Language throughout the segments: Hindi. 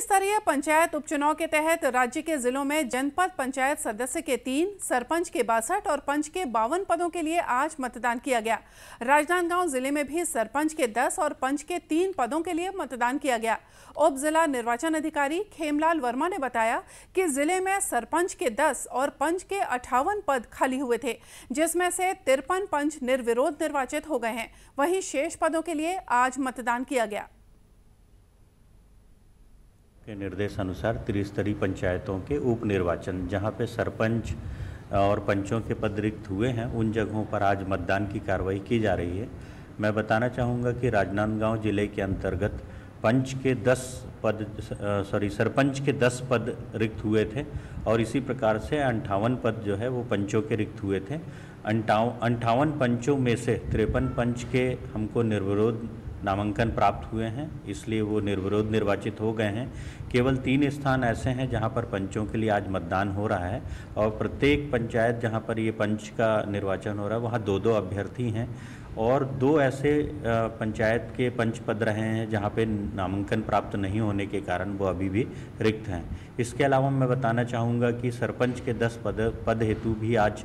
स्तरीय पंचायत उपचुनाव के तहत राज्य के जिलों में जनपद पंचायत सदस्य के तीन सरपंच के बासठ और पंच के बावन पदों के लिए आज मतदान किया गया राजनांदगांव जिले में भी सरपंच के दस और पंच के तीन पदों के लिए मतदान किया गया उप जिला निर्वाचन अधिकारी खेमलाल वर्मा ने बताया कि जिले में सरपंच के दस और पंच के अठावन पद खाली हुए थे जिसमें से तिरपन पंच निर्विरोध निर्वाचित हो गए हैं वहीं शेष पदों के लिए आज मतदान किया गया के निर्देश अनुसार त्रिस्तरीय पंचायतों के उप निर्वाचन जहाँ पे सरपंच और पंचों के पद रिक्त हुए हैं उन जगहों पर आज मतदान की कार्रवाई की जा रही है मैं बताना चाहूँगा कि राजनांदगांव जिले के अंतर्गत पंच के दस पद सॉरी सरपंच के दस पद रिक्त हुए थे और इसी प्रकार से अंठावन पद जो है वो पंचों के रिक्त हुए थे अंठावन पंचों में से तिरपन पंच के हमको निर्विरोध नामांकन प्राप्त हुए हैं इसलिए वो निर्विरोध निर्वाचित हो गए हैं केवल तीन स्थान ऐसे हैं जहां पर पंचों के लिए आज मतदान हो रहा है और प्रत्येक पंचायत जहां पर ये पंच का निर्वाचन हो रहा है वहाँ दो दो अभ्यर्थी हैं और दो ऐसे पंचायत के पंच पद रहे हैं जहाँ पे नामांकन प्राप्त नहीं होने के कारण वो अभी भी रिक्त हैं इसके अलावा मैं बताना चाहूँगा कि सरपंच के दस पद पद हेतु भी आज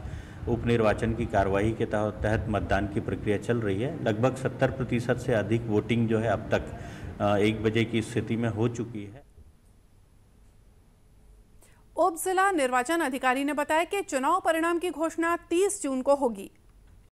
उपनिर्वाचन की कार्रवाई के तहत मतदान की प्रक्रिया चल रही है लगभग 70 प्रतिशत से अधिक वोटिंग जो है अब तक एक बजे की स्थिति में हो चुकी है उप जिला निर्वाचन अधिकारी ने बताया कि चुनाव परिणाम की घोषणा 30 जून को होगी